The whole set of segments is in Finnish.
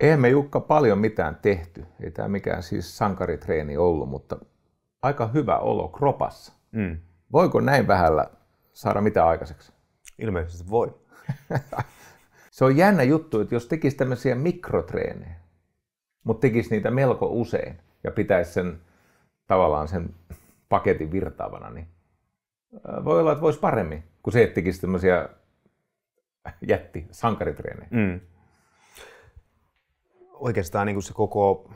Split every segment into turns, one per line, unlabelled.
Eihän me Jukka paljon mitään tehty. Ei tämä mikään siis sankaritreeni ollut, mutta aika hyvä olo kropassa. Mm. Voiko näin vähällä saada mitä aikaiseksi? Ilmeisesti voi. se on jännä juttu, että jos tekisi tämmöisiä mikrotreenejä, mutta tekisi niitä melko usein ja pitäisi sen tavallaan sen paketin virtaavana, niin äh, voi olla, että voisi paremmin, kuin se, että tekisi tämmöisiä jätti-sankaritreenejä. Mm
oikeastaan niin kuin se koko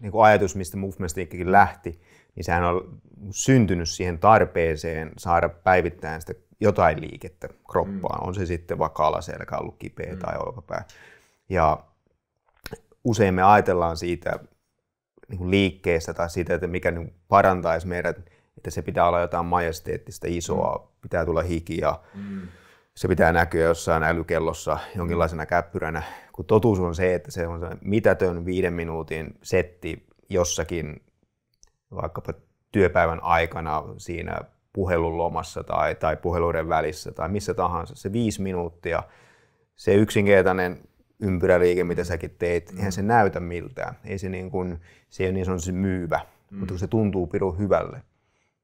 niin kuin ajatus, mistä Movementstiikkikin lähti, niin sehän on syntynyt siihen tarpeeseen saada päivittäin sitä jotain liikettä kroppaan. Mm. On se sitten vaikka alaselkä ollut kipeä mm. tai olkapää. Ja usein me ajatellaan siitä niin kuin liikkeestä tai siitä, että mikä niin parantaisi meidät, että se pitää olla jotain majesteettista, isoa, mm. pitää tulla hiki ja mm se pitää näkyä jossain älykellossa jonkinlaisena käppyränä, kun totuus on se, että se on se mitätön viiden minuutin setti jossakin vaikkapa työpäivän aikana siinä puhelun lomassa tai, tai puheluiden välissä tai missä tahansa. Se viisi minuuttia, se yksinkertainen ympyräliike, mitä säkin teet, mm. eihän se näytä miltään. Ei se, niin kuin, se ei ole niin sanotusti myyvä, mm. mutta kun se tuntuu pirun hyvälle,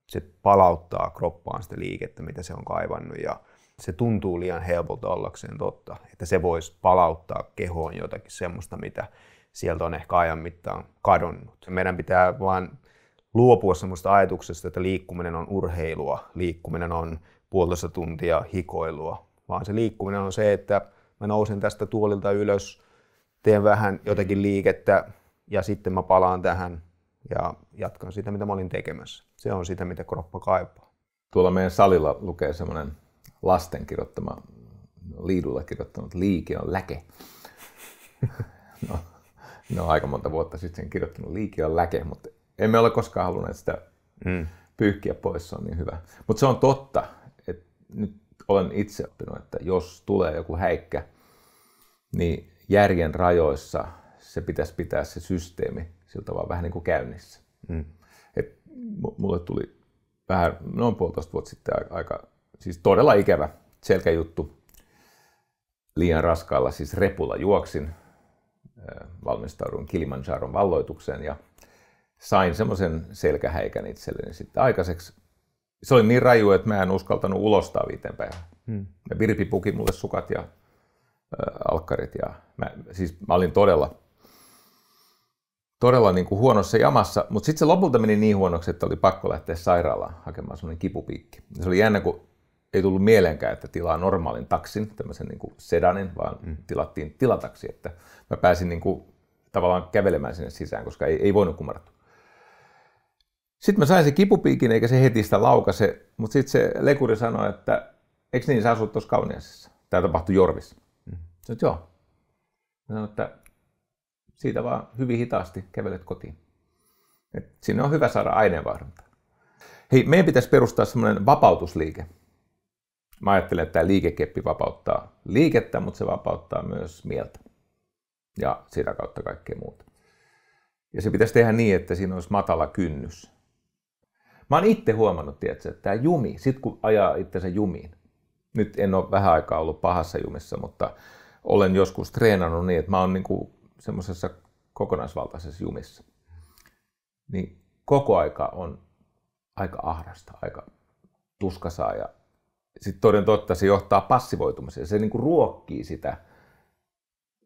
se palauttaa kroppaan sitä liikettä, mitä se on kaivannut ja se tuntuu liian helpolta ollakseen totta, että se voisi palauttaa kehoon jotakin semmoista, mitä sieltä on ehkä ajan mittaan kadonnut. Meidän pitää vaan luopua semmoista ajatuksesta, että liikkuminen on urheilua, liikkuminen on puolitoista tuntia hikoilua, vaan se liikkuminen on se, että mä nousen tästä tuolilta ylös, teen vähän jotakin liikettä ja sitten mä palaan tähän ja jatkan sitä,
mitä mä olin tekemässä. Se on sitä, mitä kroppa kaipaa. Tuolla meidän salilla lukee semmoinen lasten kirjoittama, Liidulla kirjoittanut liike on läke. No, no aika monta vuotta sitten kirjoittanut liike on läke, mutta emme ole koskaan halunneet sitä mm. pyyhkiä pois, se on niin hyvä. Mutta se on totta, että nyt olen itse oppinut, että jos tulee joku häikkä, niin järjen rajoissa se pitäisi pitää se systeemi sillä tavalla vähän niin kuin käynnissä. Mm. Et mulle tuli vähän noin puolitoista vuotta sitten aika Siis todella ikävä selkäjuttu. Liian raskaalla siis repulla juoksin. Äh, Valmistauduin Kilimanjaron valloitukseen ja sain semmoisen selkähäikän itselleni sitten aikaiseksi. Se oli niin raju, että mä en uskaltanut ulostaa viiteen päivään. Hmm. Ja Virpi puki mulle sukat ja äh, alkkarit. Ja mä, siis mä olin todella, todella niin kuin huonossa jamassa, mutta sitten se lopulta meni niin huonoksi, että oli pakko lähteä sairaalaan hakemaan semmoinen kipupiikki. Ja se oli jännä, kun ei tullut mieleenkään, että tilaa normaalin taksin, tämmöisen niin kuin sedanin, vaan mm. tilattiin tilataksi. Että mä pääsin niin kuin, tavallaan kävelemään sinne sisään, koska ei, ei voinut kumartua. Sitten mä sain se kipupiikin, eikä se heti sitä laukase, mutta sitten se lekuri sanoi, että eikö niin, sä asut tuossa Kauniasissa. Tämä tapahtui Jorvissa. Mm. Sanoit, joo. Mä sanoin, että siitä vaan hyvin hitaasti kävelet kotiin. Et sinne on hyvä saada aineenvaihdunta. Hei, meidän pitäisi perustaa semmoinen vapautusliike. Mä ajattelen, että tämä liikekeppi vapauttaa liikettä, mutta se vapauttaa myös mieltä ja sitä kautta kaikkea muuta. Ja se pitäisi tehdä niin, että siinä olisi matala kynnys. Mä oon itse huomannut, tiedätkö, että tämä jumi, sit kun ajaa itsensä jumiin, nyt en ole vähän aikaa ollut pahassa jumissa, mutta olen joskus treenannut niin, että mä oon niin semmoisessa kokonaisvaltaisessa jumissa. Niin koko aika on aika ahdasta, aika tuskasaa ja sitten toden totta se johtaa passivoitumiseen. Se niin kuin ruokkii sitä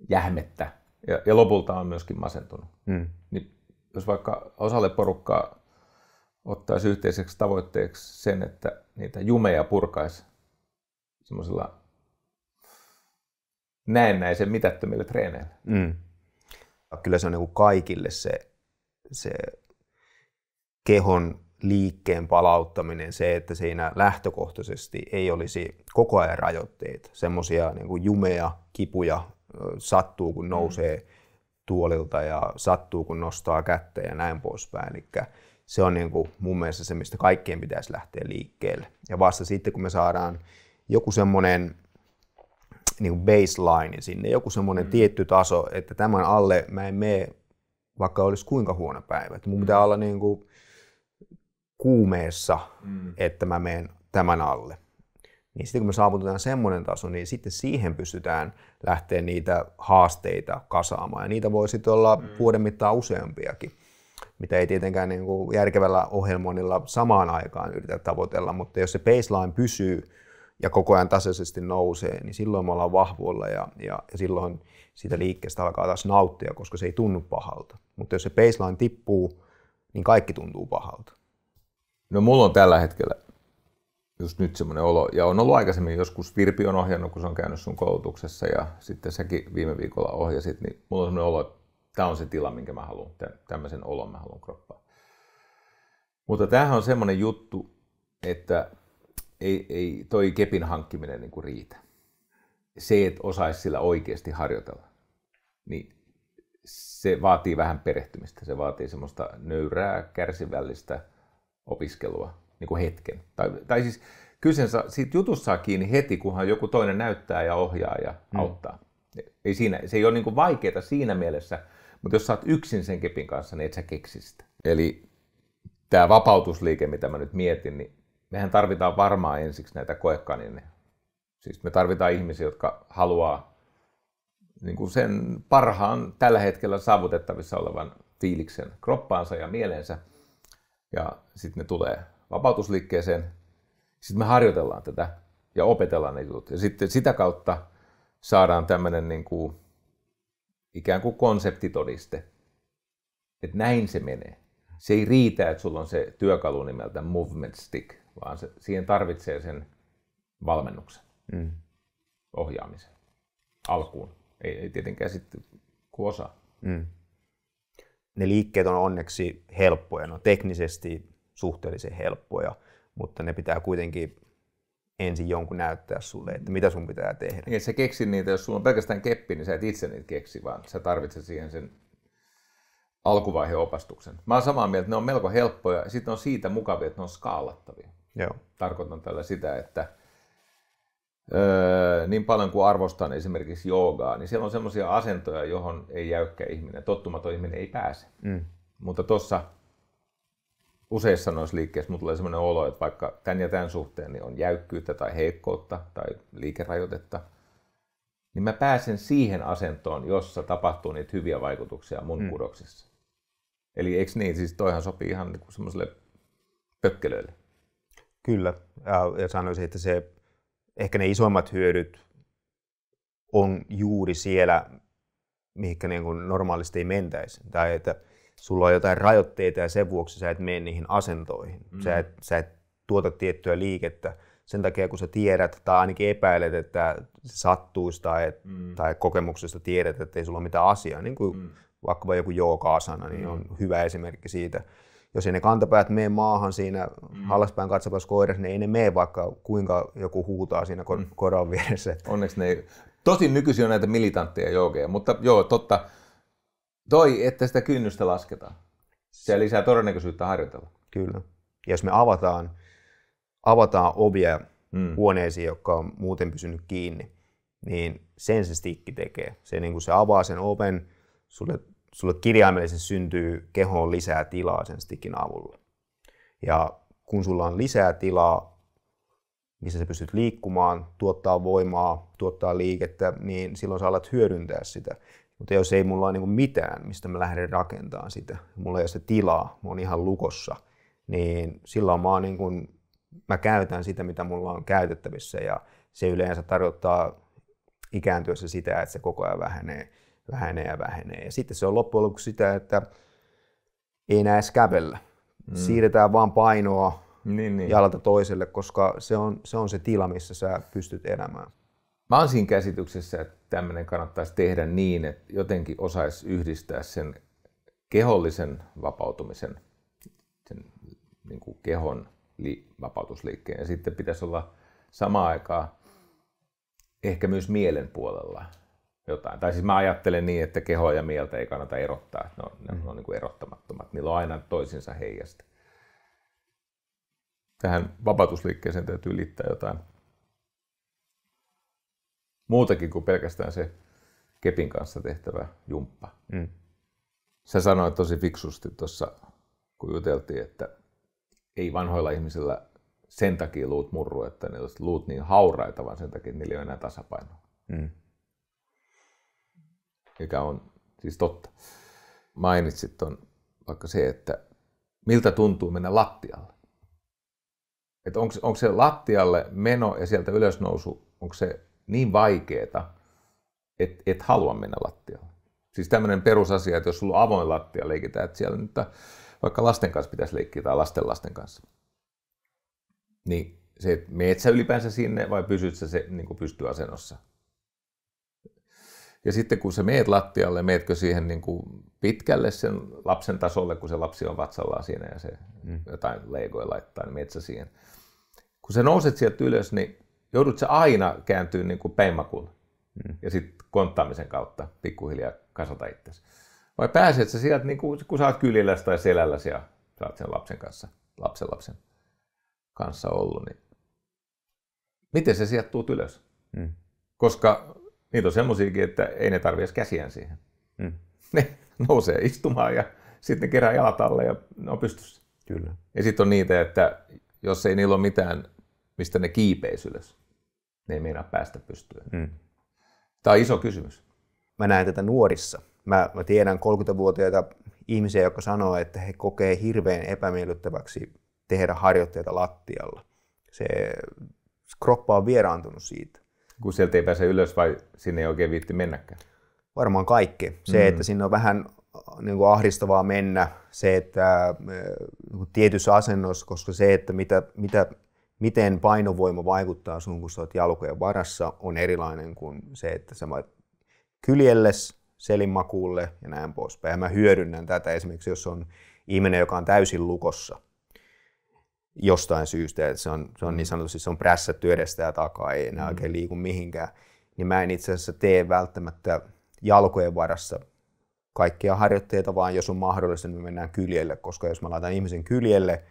jähmettä ja, ja lopulta on myöskin masentunut. Mm. Niin jos vaikka osalle porukkaa ottaisi yhteiseksi tavoitteeksi sen, että niitä jumeja purkaisi semmoisilla näennäisen mitättömillä treeneillä.
Mm. Kyllä se on niin kuin kaikille se, se kehon liikkeen palauttaminen, se, että siinä lähtökohtaisesti ei olisi koko ajan rajoitteita, semmoisia niin jumeja, kipuja sattuu, kun mm. nousee mm. tuolilta ja sattuu, kun nostaa kättä ja näin poispäin. Eli se on niin kuin mun mielestä se, mistä kaikkien pitäisi lähteä liikkeelle. Ja vasta sitten, kun me saadaan joku semmoinen niin baseline sinne, joku semmoinen mm. tietty taso, että tämän alle mä en mene, vaikka olisi kuinka huono päivä. Että mun pitää mm. olla niin kuin kuumeessa, mm. että mä menen tämän alle. Niin sitten kun me saavutetaan semmoinen taso, niin sitten siihen pystytään lähteä niitä haasteita kasaamaan. Ja niitä voi sitten olla mm. vuoden mittaan useampiakin, mitä ei tietenkään niin kuin järkevällä ohjelmoinnilla samaan aikaan yritetä tavoitella. Mutta jos se baseline pysyy ja koko ajan tasaisesti nousee, niin silloin me ollaan vahvoilla ja, ja, ja silloin siitä liikkeestä alkaa taas nauttia, koska se ei tunnu pahalta. Mutta jos se baseline tippuu, niin kaikki tuntuu
pahalta. No mulla on tällä hetkellä just nyt semmoinen olo, ja on ollut aikaisemmin joskus, Virpi on ohjannut, kun se on käynyt sun koulutuksessa, ja sitten säkin viime viikolla ohjasit, niin mulla on semmoinen olo, että tämä on se tila, minkä mä haluan, tämmöisen olon mä haluan kroppaa. Mutta tämähän on semmoinen juttu, että ei, ei toi kepin hankkiminen niin kuin riitä. Se, että osaisi sillä oikeasti harjoitella, niin se vaatii vähän perehtymistä. Se vaatii semmoista nöyrää, kärsivällistä – opiskelua niin kuin hetken. Tai, tai siis kyseessä siitä jutussa saa kiinni heti, kunhan joku toinen näyttää ja ohjaa ja mm. auttaa. Ei siinä, se ei ole niin kuin vaikeaa siinä mielessä, mutta jos saat yksin sen kepin kanssa, niin et sä keksi sitä. Eli tämä vapautusliike, mitä mä nyt mietin, niin mehän tarvitaan varmaan ensiksi näitä koekaninne. Siis me tarvitaan ihmisiä, jotka haluaa niin kuin sen parhaan tällä hetkellä saavutettavissa olevan fiiliksen kroppaansa ja mieleensä – ja sitten ne tulee vapautusliikkeeseen. Sitten me harjoitellaan tätä ja opetellaan ne jutut. Ja sitten sitä kautta saadaan tämmöinen niin kuin, ikään kuin konseptitodiste, että näin se menee. Se ei riitä, että sulla on se työkalu nimeltä movement stick, vaan se, siihen tarvitsee sen valmennuksen, mm. ohjaamisen, alkuun. Ei, ei tietenkään sitten, kun osaa.
Mm ne liikkeet on onneksi helppoja, ne
on teknisesti
suhteellisen helppoja, mutta ne pitää kuitenkin ensin jonkun näyttää sulle, että mitä sun pitää tehdä.
Niin, sä keksi niitä, jos sulla on pelkästään keppi, niin sä et itse niitä keksi, vaan sä tarvitset siihen sen alkuvaiheen opastuksen. Mä oon samaa mieltä, että ne on melko helppoja, sitten on siitä mukavia, että ne on skaalattavia. Joo. Tarkoitan tällä sitä, että öö, niin paljon kuin arvostan esimerkiksi joogaa, niin siellä on semmoisia asentoja, johon ei jäykkä ihminen, tottumaton ihminen ei pääse. Mm. Mutta tuossa useissa noissa liikkeissä mulla tulee sellainen olo, että vaikka tämän ja tämän suhteen niin on jäykkyyttä tai heikkoutta tai liikerajoitetta, niin mä pääsen siihen asentoon, jossa tapahtuu niitä hyviä vaikutuksia mun mm. kudoksissa. Eli eks niin, siis toihan sopii ihan niin semmoiselle pökkelölle. Kyllä, ja, ja sanoisin, että se
ehkä ne isommat hyödyt on juuri siellä, mihinkä niin kuin normaalisti ei mentäisi. Tai että sulla on jotain rajoitteita ja sen vuoksi sä et mene niihin asentoihin. Mm. Sä, et, sä et tuota tiettyä liikettä sen takia, kun sä tiedät tai ainakin epäilet, että se sattuisi tai, mm. tai kokemuksesta tiedät, että ei sulla ole mitään asiaa. Niin kuin mm. Vaikkapa joku jooga-asana niin mm. on hyvä esimerkki siitä jos ei ne kantapäät mene maahan siinä mm. hallaspäin katsovassa koirassa, niin ei ne mene vaikka kuinka joku huutaa siinä
ko- mm. koran vieressä. Onneksi ne ei. Tosin nykyisin on näitä militantteja joogeja, mutta joo, totta. Toi, että sitä kynnystä lasketaan. Se lisää todennäköisyyttä harjoitella.
Kyllä. Ja jos me avataan, avataan ovia mm. huoneisiin, jotka on muuten pysynyt kiinni, niin sen se stikki tekee. Se, niin kun se avaa sen oven, sulle sulle kirjaimellisesti syntyy kehoon lisää tilaa sen stikin avulla. Ja kun sulla on lisää tilaa, missä sä pystyt liikkumaan, tuottaa voimaa, tuottaa liikettä, niin silloin sä alat hyödyntää sitä. Mutta jos ei mulla ole niin mitään, mistä mä lähden rakentamaan sitä, mulla ei ole sitä tilaa, mä oon ihan lukossa, niin silloin mä, niin kuin, mä käytän sitä, mitä mulla on käytettävissä ja se yleensä tarkoittaa ikääntyessä sitä, että se koko ajan vähenee vähenee ja vähenee. Ja sitten se on loppujen lopuksi sitä, että ei enää edes kävellä. Mm. Siirretään vaan painoa niin, niin. jalalta toiselle, koska se on, se on se tila, missä sä
pystyt elämään. Mä oon siinä käsityksessä, että tämmöinen kannattaisi tehdä niin, että jotenkin osaisi yhdistää sen kehollisen vapautumisen, sen niin kuin kehon li- vapautusliikkeen. Ja sitten pitäisi olla samaan aikaan ehkä myös mielen puolella jotain. Tai siis mä ajattelen niin, että kehoa ja mieltä ei kannata erottaa, että ne on, ne mm. on niin kuin erottamattomat. Niillä on aina toisinsa heijasta. Tähän vapautusliikkeeseen täytyy liittää jotain muutakin kuin pelkästään se kepin kanssa tehtävä jumppa. Mm. Sä sanoit tosi fiksusti tuossa, kun juteltiin, että ei vanhoilla ihmisillä sen takia luut murru, että ne olisivat luut niin hauraita, vaan sen takia, että niillä ei ole enää tasapainoa. Mm mikä on siis totta. Mainitsit on vaikka se, että miltä tuntuu mennä lattialle. Että onko, onko se lattialle meno ja sieltä ylösnousu, onko se niin vaikeeta, että et halua mennä lattialle? Siis tämmöinen perusasia, että jos sulla on avoin lattia, leikitään, että siellä nyt vaikka lasten kanssa pitäisi leikkiä tai lasten lasten kanssa. Niin se, että meet sä ylipäänsä sinne vai pysyt sä se niin pystyasennossa? Ja sitten kun sä meet lattialle, meetkö siihen niin kuin pitkälle sen lapsen tasolle, kun se lapsi on vatsallaan siinä ja se mm. jotain legoja laittaa, niin meet sä siihen. Kun sä nouset sieltä ylös, niin joudut sä aina kääntyä niin kuin päinmakuun mm. ja sitten konttaamisen kautta pikkuhiljaa kasata itsesi. Vai pääset sä sieltä, niin kuin, kun sä oot kylilässä tai selälläsi ja sä oot sen lapsen kanssa, lapsen lapsen kanssa ollut, niin miten se sieltä tuut ylös? Mm. Koska niitä on semmoisiakin, että ei ne tarvitse käsiään siihen. Mm. Ne nousee istumaan ja sitten ne kerää jalat alle ja ne on pystyssä. Kyllä. Ja sitten on niitä, että jos ei niillä ole mitään, mistä ne kiipeis ylös, ne ei meinaa päästä pystyyn. Mm. Tämä on iso kysymys. Mä näen tätä nuorissa.
Mä, mä tiedän 30-vuotiaita ihmisiä, jotka sanoo, että he kokee hirveän epämiellyttäväksi tehdä harjoitteita lattialla. Se kroppa on vieraantunut
siitä kun sieltä ei pääse ylös vai sinne ei oikein viitti mennäkään?
Varmaan kaikki. Se, mm. että sinne on vähän äh, niin kuin ahdistavaa mennä, se, että äh, niin tietyssä asennossa, koska se, että mitä, mitä, miten painovoima vaikuttaa sun, kun sä oot jalkojen varassa, on erilainen kuin se, että sä voit kyljelles, selinmakuulle ja näin poispäin. Ja mä hyödynnän tätä esimerkiksi, jos on ihminen, joka on täysin lukossa, jostain syystä, että se on, se on niin mm. sanotusti se on prässätty edestä ja takaa, ei enää mm. oikein liiku mihinkään, niin mä en itse asiassa tee välttämättä jalkojen varassa kaikkia harjoitteita, vaan jos on mahdollista, niin me mennään kyljelle, koska jos mä laitan ihmisen kyljelle,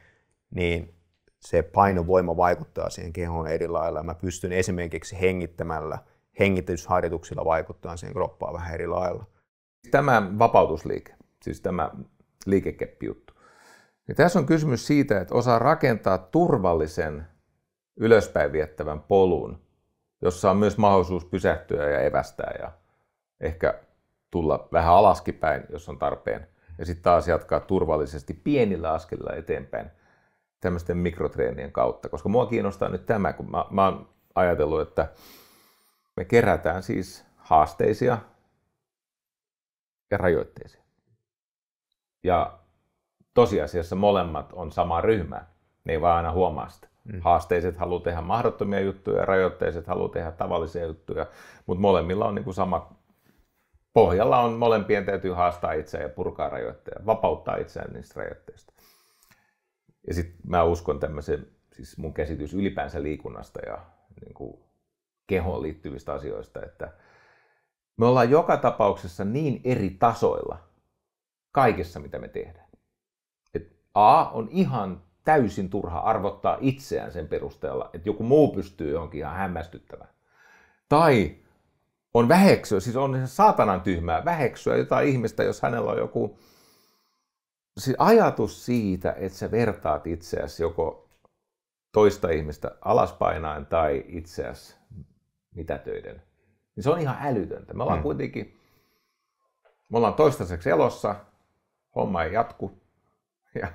niin se painovoima vaikuttaa siihen kehoon eri lailla. Mä pystyn esimerkiksi hengittämällä, hengitysharjoituksilla vaikuttaa siihen kroppaan vähän eri lailla.
Tämä vapautusliike, siis tämä liikekeppi juttu, ja tässä on kysymys siitä, että osaa rakentaa turvallisen ylöspäin viettävän polun, jossa on myös mahdollisuus pysähtyä ja evästää ja ehkä tulla vähän alaskipäin, jos on tarpeen. Ja sitten taas jatkaa turvallisesti pienillä askelilla eteenpäin tämmöisten mikrotreenien kautta. Koska mua kiinnostaa nyt tämä, kun mä, mä oon ajatellut, että me kerätään siis haasteisia ja rajoitteisia. Ja tosiasiassa molemmat on sama ryhmä. Ne ei vaan aina huomaa sitä. Mm. Haasteiset haluaa tehdä mahdottomia juttuja, rajoitteiset haluaa tehdä tavallisia juttuja, mutta molemmilla on niin kuin sama pohjalla on molempien täytyy haastaa itseään ja purkaa rajoitteita, vapauttaa itseään niistä rajoitteista. Ja sitten mä uskon tämmöisen, siis mun käsitys ylipäänsä liikunnasta ja niin kuin kehoon liittyvistä asioista, että me ollaan joka tapauksessa niin eri tasoilla kaikessa, mitä me tehdään. A, on ihan täysin turha arvottaa itseään sen perusteella, että joku muu pystyy johonkin ihan hämmästyttävään. Tai on väheksyä, siis on saatanan tyhmää väheksyä jotain ihmistä, jos hänellä on joku siis ajatus siitä, että sä vertaat itseäsi joko toista ihmistä alaspainaen tai itseäsi mitätöiden. Niin se on ihan älytöntä. Me ollaan hmm. kuitenkin, me ollaan toistaiseksi elossa, homma ei jatku ja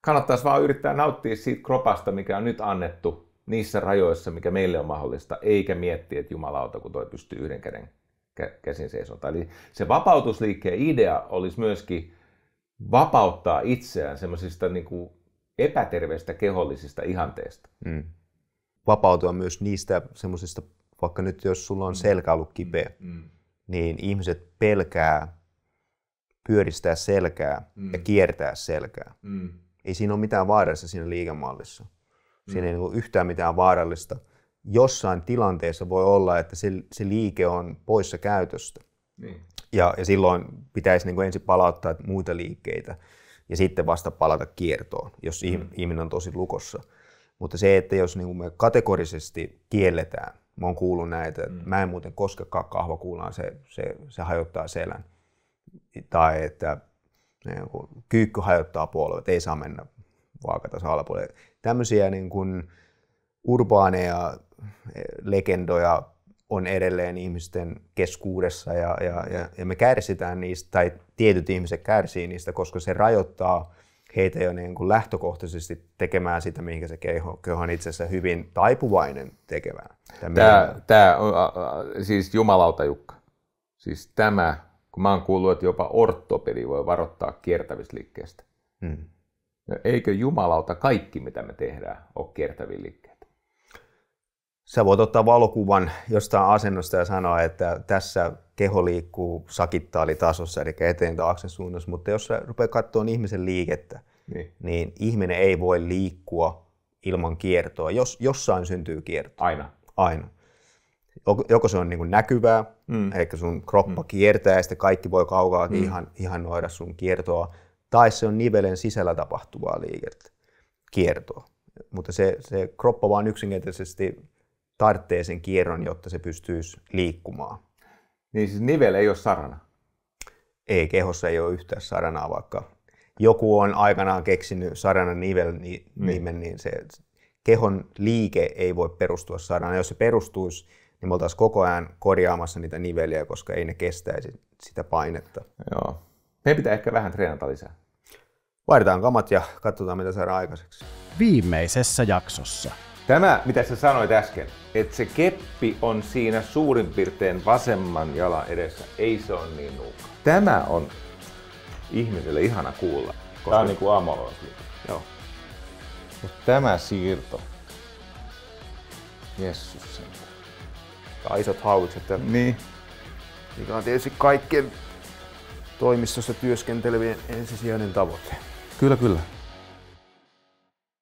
kannattaisi vaan yrittää nauttia siitä kropasta, mikä on nyt annettu niissä rajoissa, mikä meille on mahdollista, eikä miettiä, että jumalauta, kun toi pystyy yhden käden käsin seisonta. Eli se vapautusliikkeen idea olisi myöskin vapauttaa itseään semmoisista niin epäterveistä kehollisista ihanteista.
Mm. Vapautua myös niistä semmoisista, vaikka nyt jos sulla on mm. selkä ollut kipeä, mm. mm. niin ihmiset pelkää pyöristää selkää mm. ja kiertää selkää. Mm. Ei siinä ole mitään vaarallista siinä liikemallissa. Siinä mm. ei niinku ole yhtään mitään vaarallista. Jossain tilanteessa voi olla, että se, se liike on poissa käytöstä. Niin. Ja, ja silloin pitäisi niin kuin ensin palauttaa muita liikkeitä ja sitten vasta palata kiertoon, jos mm. ihminen on tosi lukossa. Mutta se, että jos niin kuin me kategorisesti kielletään, mä oon kuullut näitä, että mm. mä en muuten koske kahvakuulaan, se, se, se hajottaa selän. Tai että niin kuin, kyykky hajottaa puolueet, ei saa mennä vaakatasa alapuolelle. Tämmöisiä niin kuin, urbaaneja eh, legendoja on edelleen ihmisten keskuudessa ja, ja, ja, ja me kärsitään niistä, tai tietyt ihmiset kärsii niistä, koska se rajoittaa heitä jo niin kuin lähtökohtaisesti tekemään sitä, mihin se keho, keho on itse asiassa hyvin taipuvainen tekemään.
tämä, tämä on, siis jumalauta Jukka, siis tämä kun mä oon kuullut, että jopa ortopedi voi varoittaa kiertävisliikkeestä. Hmm. No, eikö jumalauta kaikki, mitä me tehdään, ole kiertäviä liikkeitä?
Sä voit ottaa valokuvan jostain asennosta ja sanoa, että tässä keho liikkuu sakittaalitasossa, eli eteen taakse suunnassa, mutta jos sä rupeat katsomaan ihmisen liikettä, niin. niin ihminen ei voi liikkua ilman kiertoa. Jos, jossain syntyy kierto. Aina. Aina joko se on niin näkyvää, mm. eli sun kroppa mm. kiertää ja sitten kaikki voi kaukaa mm. ihan, ihan noida sun kiertoa, tai se on nivelen sisällä tapahtuvaa liikettä, kiertoa. Mutta se, se kroppa vaan yksinkertaisesti tarvitsee sen kierron, jotta se pystyisi liikkumaan. Niin siis nivel ei ole sarana? Ei, kehossa ei ole yhtään saranaa, vaikka joku on aikanaan keksinyt saranan nivel-nimen, mm. niin se kehon liike ei voi perustua saranaan. Jos se perustuisi niin me oltaisiin koko ajan korjaamassa niitä niveliä, koska ei ne kestäisi sitä painetta. Joo. Meidän pitää ehkä vähän treenata lisää. Vaihdetaan kamat ja
katsotaan, mitä saadaan aikaiseksi. Viimeisessä jaksossa. Tämä, mitä sä sanoit äsken, että se keppi on siinä suurin piirtein vasemman jalan edessä, ei se ole niin nuuka. Tämä on ihmiselle ihana kuulla. Koska... Tämä on niin kuin aamoloisliike. Joo. Mutta tämä siirto, Jeesus ja isot haulukset. Ja niin. Mikä on tietysti kaikkien
toimistossa työskentelevien ensisijainen tavoite.
Kyllä, kyllä.